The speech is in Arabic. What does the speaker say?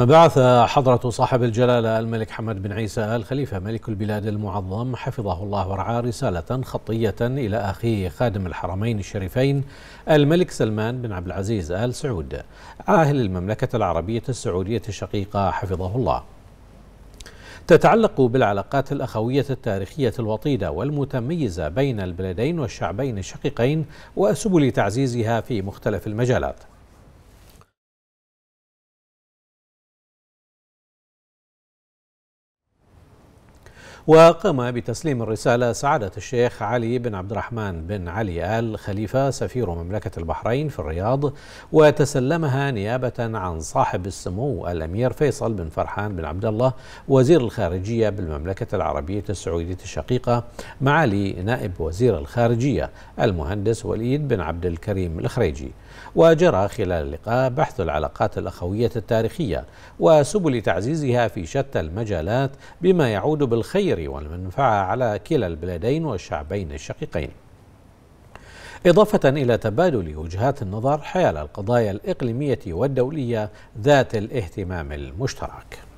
بعث حضرة صاحب الجلالة الملك حمد بن عيسى آل خليفة ملك البلاد المعظم حفظه الله ورعاه رسالة خطية إلى أخيه خادم الحرمين الشريفين الملك سلمان بن عبد العزيز آل سعود عاهل المملكة العربية السعودية الشقيقة حفظه الله تتعلق بالعلاقات الأخوية التاريخية الوطيدة والمتميزة بين البلدين والشعبين الشقيقين وسبل تعزيزها في مختلف المجالات وقام بتسليم الرسالة سعادة الشيخ علي بن عبد الرحمن بن علي آل خليفة سفير مملكة البحرين في الرياض وتسلمها نيابة عن صاحب السمو الأمير فيصل بن فرحان بن عبد الله وزير الخارجية بالمملكة العربية السعودية الشقيقة معالي نائب وزير الخارجية المهندس وليد بن عبد الكريم الخريجي وجرى خلال اللقاء بحث العلاقات الأخوية التاريخية وسبل تعزيزها في شتى المجالات بما يعود بالخير الخير والمنفعة على كلا البلدين والشعبين الشقيقين إضافة إلى تبادل وجهات النظر حيال القضايا الإقليمية والدولية ذات الاهتمام المشترك